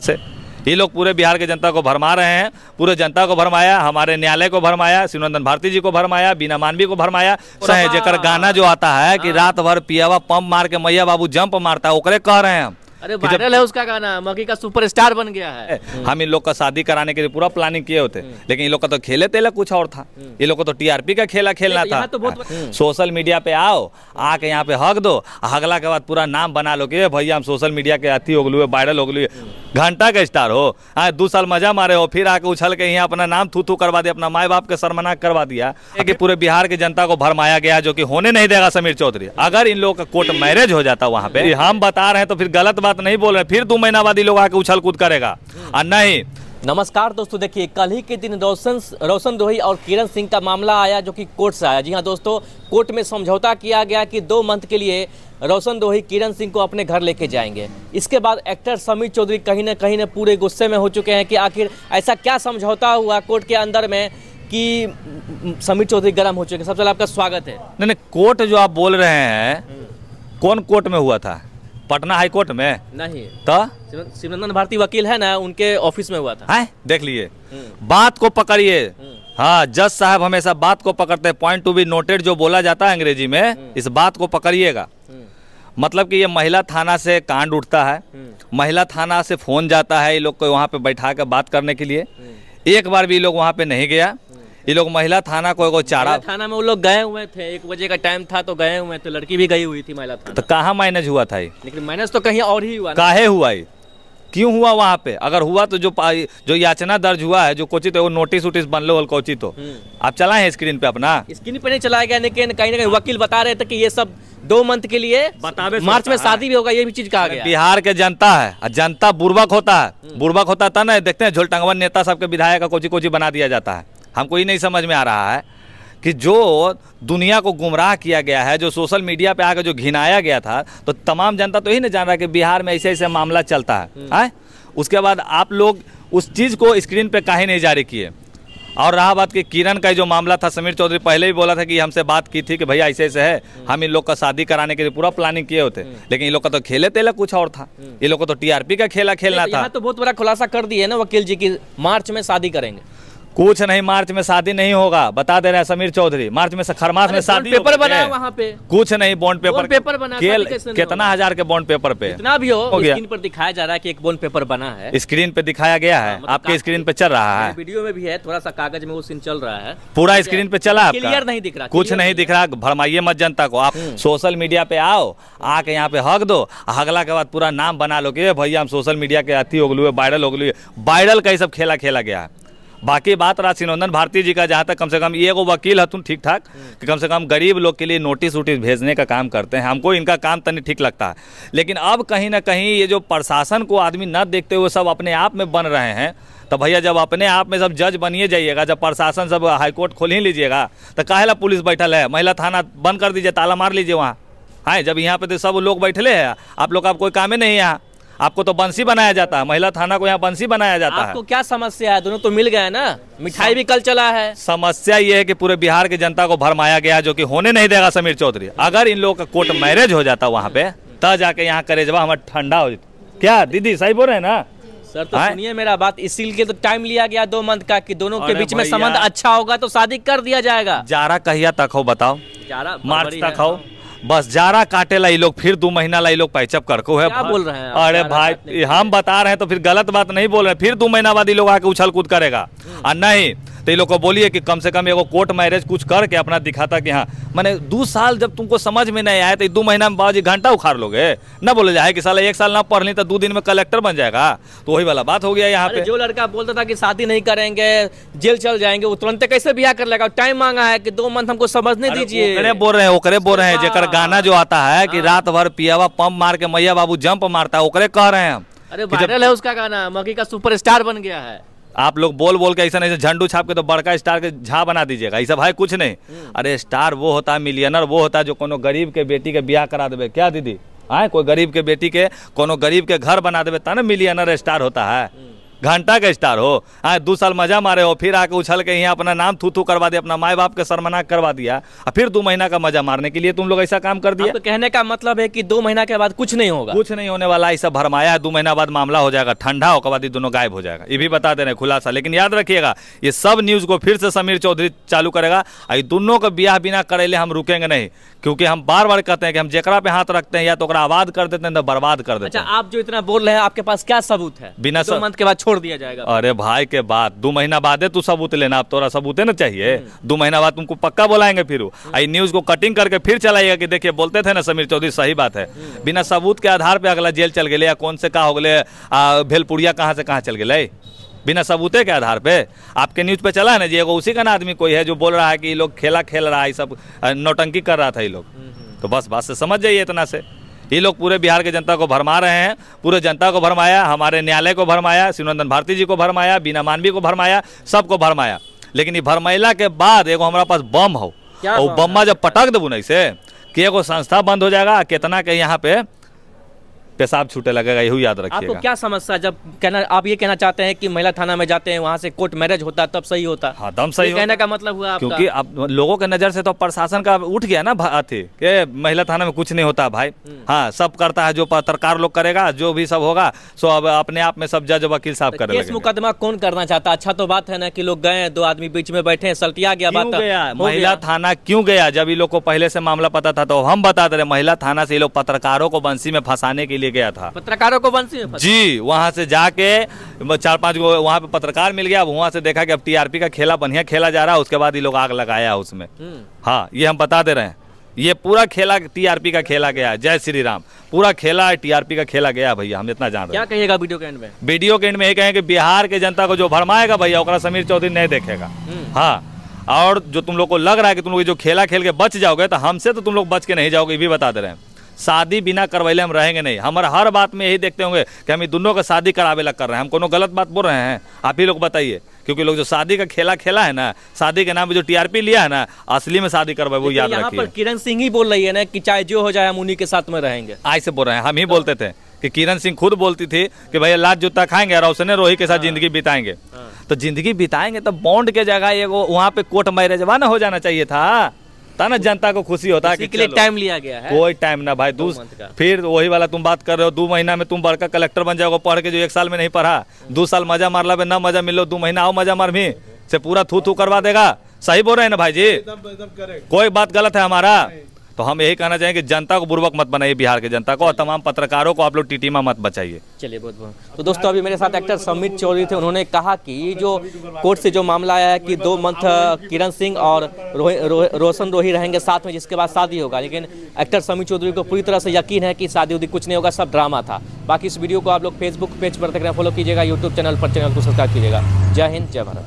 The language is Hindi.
से ये लोग पूरे बिहार के जनता को भरमा रहे हैं पूरे जनता को भरमाया हमारे न्यायालय को भरमाया शिवनंदन भारती जी को भरमाया बीना मानवी को भरमाया सहे जेकर गाना जो आता है कि हाँ। रात भर पियावा पंप मार के मैया बाबू जंप मारता है ओकरे कह रहे हैं हम अरे वायरल है उसका गाना मकी का सुपरस्टार बन गया है हम इन लोग का शादी कराने के लिए पूरा प्लानिंग किए होते हम्म। लेकिन इन लोग का तो खेले तेला कुछ और था ये हम्म। लोग को तो टीआरपी का खेला तो खेलना था तो बहुत सोशल हाँ। मीडिया हम्म। पे आओ आके यहाँ पे हक दो हगला के बाद पूरा नाम बना लो कि भैया हम सोशल मीडिया के अति हो गए वायरल हो गए घंटा के स्टार हो आ, हाँ, दो साल मजा मारे हो फिर आके उछल के यहाँ अपना नाम थू थू करवा दिया अपना माए बाप के शर्मनाक करवा दिया कि पूरे बिहार की जनता को भरमाया गया जो कि होने नहीं देगा समीर चौधरी अगर इन लोगों का कोर्ट मैरिज हो जाता वहाँ पे हम बता रहे हैं तो फिर गलत बात बात नहीं बोल रहे फिर दो महीना बाद लोग आके उछल कूद करेगा हम्म। और नहीं नमस्कार दोस्तों देखिए कल ही के दिन रोशन रोशन दोही और किरण सिंह का मामला आया जो कि कोर्ट से आया जी हाँ दोस्तों कोर्ट में समझौता किया गया कि दो मंथ के लिए रोशन दोही किरण सिंह को अपने घर लेके जाएंगे इसके बाद एक्टर समीर चौधरी कहीं ना कहीं ना पूरे गुस्से में हो चुके हैं कि आखिर ऐसा क्या समझौता हुआ कोर्ट के अंदर में कि समीर चौधरी गर्म हो चुके हैं सबसे आपका स्वागत है नहीं नहीं कोर्ट जो आप बोल रहे हैं हम्म। कौन कोर्ट में हुआ था पटना हाईकोर्ट में नहीं तो शिवनंदन भारती वकील है ना उनके ऑफिस में हुआ था है? देख लिए हम्म। बात को पकड़िए हम्म। हाँ जज साहब हमेशा बात को पकड़ते हैं पॉइंट टू बी नोटेड जो बोला जाता है अंग्रेजी में हम्म। इस बात को पकड़िएगा मतलब कि ये महिला थाना से कांड उठता है महिला थाना से फोन जाता है ये लोग को वहाँ पे बैठा कर बात करने के लिए एक बार भी लोग वहाँ पे नहीं गया ये लोग महिला थाना को चारा थाना में वो लोग गए हुए थे एक बजे का टाइम था तो गए हुए थे लड़की भी गई हुई थी महिला थाना तो कहाँ माइनस हुआ था ये लेकिन माइनस तो कहीं और ही हुआ काहे हुआ ये क्यों हुआ वहाँ पे अगर हुआ तो जो जो याचना दर्ज हुआ है जो कोचित है वो नोटिस वोटिस बन लो कोचित तो हम्म। आप चलाए है स्क्रीन पे अपना स्क्रीन पे नहीं चलाया गया लेकिन कहीं ना कहीं वकील बता रहे थे कि ये सब दो मंथ के लिए बतावे मार्च में शादी भी होगा ये भी चीज कहा गया बिहार के जनता है जनता बुर्बक होता है हम्म। बुर्बक होता था ना देखते हैं झोलटंगवन नेता सबके विधायक का कोची कोची बना दिया जाता है हमको ये नहीं समझ में आ रहा है कि जो दुनिया को गुमराह किया गया है जो सोशल मीडिया पे आकर जो घिनाया गया था तो तमाम जनता तो यही नहीं जान रहा कि बिहार में ऐसे ऐसे मामला चलता है हम्म। आए उसके बाद आप लोग उस चीज़ को स्क्रीन पे कहीं नहीं जारी किए और रहा बात कि किरण का जो मामला था समीर चौधरी पहले भी बोला था कि हमसे बात की थी कि भैया ऐसे ऐसे है हम्म। हम इन लोग का शादी कराने के लिए पूरा प्लानिंग किए होते हम्म। लेकिन इन लोग का तो खेले तेला कुछ और था इन लोग को तो टीआरपी का खेला खेलना था तो बहुत बड़ा खुलासा कर दिया ना वकील जी की मार्च में शादी करेंगे कुछ नहीं मार्च में शादी नहीं होगा बता दे रहे हैं समीर चौधरी मार्च में खरमास में शादी पेपर बना वहाँ पे कुछ नहीं बॉन्ड पेपर पेपर बना कितना हजार के बॉन्ड पेपर पे इतना भी हो, स्क्रीन पर दिखाया जा रहा है कि एक बॉन्ड पेपर बना है स्क्रीन पे दिखाया गया है हाँ, मतलब आपके स्क्रीन पे चल रहा है वीडियो हाँ, में भी है थोड़ा सा कागज में वो सीन चल रहा है पूरा स्क्रीन पे चला क्लियर नहीं दिख रहा कुछ नहीं दिख रहा भरमाइए मत जनता को आप सोशल हम्म। मीडिया पे आओ आके यहाँ पे हक दो हगला के बाद पूरा नाम बना लो के भैया हम सोशल मीडिया के अति गए वायरल हो गए वायरल का ही सब खेला खेला गया है बाकी बात रहा सिनोंदन भारती जी का जहाँ तक कम से कम ये वो वकील तुम ठीक ठाक कि कम से कम गरीब लोग के लिए नोटिस वोटिस भेजने का काम करते हैं हमको इनका काम तनि ठीक लगता है लेकिन अब कहीं ना कहीं ये जो प्रशासन को आदमी न देखते हुए सब अपने आप में बन रहे हैं तो भैया जब अपने आप में सब जज बनिए जाइएगा जब प्रशासन सब हाईकोर्ट खोल ही लीजिएगा तो कहेला पुलिस बैठल है महिला थाना बंद कर दीजिए ताला मार लीजिए वहाँ हाँ जब यहाँ पे तो सब लोग बैठले हैं आप लोग का कोई काम ही नहीं है यहाँ आपको तो बंसी बनाया जाता है महिला थाना को यहाँ बंसी बनाया जाता आपको है तो क्या समस्या है दोनों तो मिल गए ना मिठाई भी कल चला है समस्या ये है कि पूरे बिहार की जनता को भरमाया गया जो कि होने नहीं देगा समीर चौधरी अगर इन लोगों का कोर्ट मैरिज हो जाता वहाँ पे तब तो जाके यहाँ करेजवा हमारा ठंडा हो क्या दीदी सही बोल रहे हैं ना सर तो सुनिए मेरा बात इसीलिए तो टाइम लिया गया दो मंथ का कि दोनों के बीच में संबंध अच्छा होगा तो शादी कर दिया जाएगा जारा कहिया तक हो बताओ जारा मार्च तक हो बस जारा काटे ला लोग फिर दो महीना ला लोग पैचअप करको है क्या बोल रहे हैं अरे भाई हम बता रहे हैं तो फिर गलत बात नहीं बोल रहे फिर दो महीना बाद ये लोग आके उछल कूद करेगा हम्म। और नहीं तो ये लोग को बोलिए कि कम से कम एगो कोर्ट मैरिज कुछ करके अपना दिखाता कि हाँ मैंने दो साल जब तुमको समझ में नहीं आया तो दो महीना में बाबा जी घंटा उखाड़ लोगे ना बोले जाए कि साल एक साल ना पढ़ ली तो दो दिन में कलेक्टर बन जाएगा तो वही वाला बात हो गया यहाँ पे जो लड़का बोलता था कि शादी नहीं करेंगे जेल चल जाएंगे वो तुरंत कैसे ब्याह कर लेगा टाइम मांगा है कि दो मंथ हमको समझ नहीं दीजिए बोल रहे हैं ओकरे बोल रहे हैं हाँ। जेकर गाना जो आता है कि हाँ। रात भर पियावा पंप मार के मैया बाबू जंप मारता है ओकरे कह रहे हैं हम अरे वायरल है उसका गाना मकी का सुपरस्टार बन गया है आप लोग बोल बोल के ऐसा नहीं झंडू छाप के तो बड़का स्टार के झा बना दीजिएगा ऐसा भाई कुछ नहीं हम्म। अरे स्टार वो होता है मिलियनर वो होता है जो कोनो गरीब के बेटी के ब्याह करा देवे क्या दीदी आए कोई गरीब के बेटी के कोनो गरीब के घर बना देवे तब ना मिलियनर स्टार होता है हम्म। घंटा के स्टार हो आए हाँ, दो साल मजा मारे हो फिर आके उछल के यहाँ अपना नाम थू थू करवा दिया अपना माए बाप के सरमना करवा दिया और फिर दो महीना का मजा मारने के लिए तुम लोग ऐसा काम कर दिया तो कहने का मतलब है कि दो महीना के बाद कुछ नहीं होगा कुछ नहीं होने वाला ऐसा भरमाया है दो महीना बाद मामला हो जाएगा ठंडा होकर बाद दोनों गायब हो जाएगा ये भी बता दे रहे खुलासा लेकिन याद रखिएगा ये सब न्यूज को फिर से समीर चौधरी चालू करेगा और दोनों का ब्याह बिना करे हम रुकेंगे नहीं क्योंकि हम बार बार कहते हैं कि हम जेकरा पे हाथ रखते हैं या तो आबाद कर देते हैं तो बर्बाद कर देते अच्छा, हैं आप जो इतना बोल रहे हैं आपके पास क्या सबूत है बिना मंथ के बाद छोड़ दिया जाएगा अरे भाई के बात दो महीना बाद तू सबूत लेना अब तोरा सबूत ना चाहिए हम्म। दो महीना बाद तुमको पक्का बुलाएंगे फिर हम्म। आई न्यूज को कटिंग करके फिर चलाएगा कि देखिए बोलते थे ना समीर चौधरी सही बात है हम्म। बिना सबूत के आधार पे अगला जेल चल गए या कौन से कहा हो गए भेलपुरिया कहाँ से कहाँ चल गए बिना सबूते के आधार पे आपके न्यूज पे चला है ना जी उसी का ना आदमी कोई है जो बोल रहा है कि ये लोग खेला खेल रहा है सब नौटंकी कर रहा था ये लोग तो बस बात से समझ जाइए इतना से ये लोग पूरे बिहार के जनता को भरमा रहे हैं पूरे जनता को भरमाया हमारे न्यायालय को भरमाया शिवनंदन भारती जी को भरमाया बीना मानवी को भरमाया सबको भरमाया लेकिन ये भरमैला के बाद एगो हमारा पास बम हो और बम्मा जब पटक देबू नहीं से कि एगो संस्था बंद हो जाएगा कितना के यहाँ पे पेशाब छूटे लगेगा यही याद रखिएगा आपको क्या समस्या जब कहना आप ये कहना चाहते हैं कि महिला थाना में जाते हैं वहाँ से कोर्ट मैरिज होता तब सही होता हाँ दम सही कहने का मतलब हुआ क्योंकि आप लोगों के नज़र से तो प्रशासन का उठ गया ना अथी महिला थाना में कुछ नहीं होता भाई हम्म। हाँ सब करता है जो पत्रकार लोग करेगा जो भी सब होगा सो अब अपने आप में सब जज वकील साहब तो कर मुकदमा कौन करना चाहता अच्छा तो बात है ना की लोग गए दो आदमी बीच में बैठे सल्टिया गया बात महिला थाना क्यूँ गया जब इन लोग को पहले से मामला पता था तो हम बताते रहे महिला थाना से ये लोग पत्रकारों को बंसी में फंसाने के लिए गया था पत्रकारों को बंसी में जी वहाँ से जाके चार पांच गो वहाँ पे पत्रकार मिल गया अब वहाँ से देखा कि अब टीआरपी का खेला बनिया खेला जा रहा है उसके बाद ये लोग आग लगाया उसमें हम्म। हाँ ये हम बता दे रहे हैं ये पूरा खेला टीआरपी का खेला गया जय श्री राम पूरा खेला है टीआरपी का खेला गया भैया हम इतना जान रहे क्या कहेगा वीडियो के एंड में वीडियो के एंड में ये कहेंगे बिहार के जनता को जो भरमाएगा भैया ओकरा समीर चौधरी नहीं देखेगा हम्म। हाँ और जो तुम लोग को लग रहा है कि तुम लोग जो खेला खेल के बच जाओगे तो हमसे तो तुम लोग बच के नहीं जाओगे ये भी बता दे रहे हैं शादी बिना करवैले हम रहेंगे नहीं हमारे हर बात में यही देखते होंगे कि हम दोनों का शादी करावे लग कर रहे हैं हम कोनो गलत बात बोल रहे हैं आप ही लोग बताइए क्योंकि लोग जो शादी का खेला खेला है ना शादी के नाम पे जो टीआरपी लिया है ना असली में शादी करवाए वो याद रखिए पर किरण सिंह ही बोल रही है ना कि चाहे जो हो जाए हम उन्हीं के साथ में रहेंगे ऐसे बोल रहे हैं हम ही बोलते थे कि किरण सिंह खुद बोलती थी कि भैया लाद जूता खाएंगे और उसने रोही के साथ हाँ। जिंदगी बिताएंगे हाँ। तो जिंदगी बिताएंगे तो बॉन्ड के जगह ये वहाँ पे कोर्ट मैरिज ना हो जाना चाहिए था होता है ना जनता को खुशी होता है कि टाइम लिया गया है कोई टाइम ना भाई दो फिर वही वाला तुम बात कर रहे हो दो महीना में तुम बड़का कलेक्टर बन जाओगे पढ़ के जो एक साल में नहीं पढ़ा दो साल मजा मार ला ना मजा मिलो दो महीना आओ मजा मार भी से पूरा थू थू करवा देगा सही बोल रहे हैं ना भाई जी कोई बात गलत है हमारा तो हम यही कहना चाहेंगे कि जनता को बुर्वक मत बनाइए बिहार के जनता को और तमाम पत्रकारों को आप लोग टीटीमा मत बचाइए चलिए बहुत बहुत तो दोस्तों अभी मेरे साथ एक्टर समित चौधरी थे उन्होंने कहा कि जो कोर्ट से जो मामला आया है कि दो मंथ किरण सिंह और रो, रो, रोशन रोही रहेंगे साथ में जिसके बाद शादी होगा लेकिन एक्टर समित चौधरी को पूरी तरह से यकीन है कि शादी उदी कुछ नहीं होगा सब ड्रामा था बाकी इस वीडियो को आप लोग फेसबुक पेज पर देख रहे हैं फॉलो कीजिएगा यूट्यूब चैनल पर चैनल को सब्सक्राइब कीजिएगा जय हिंद जय भारत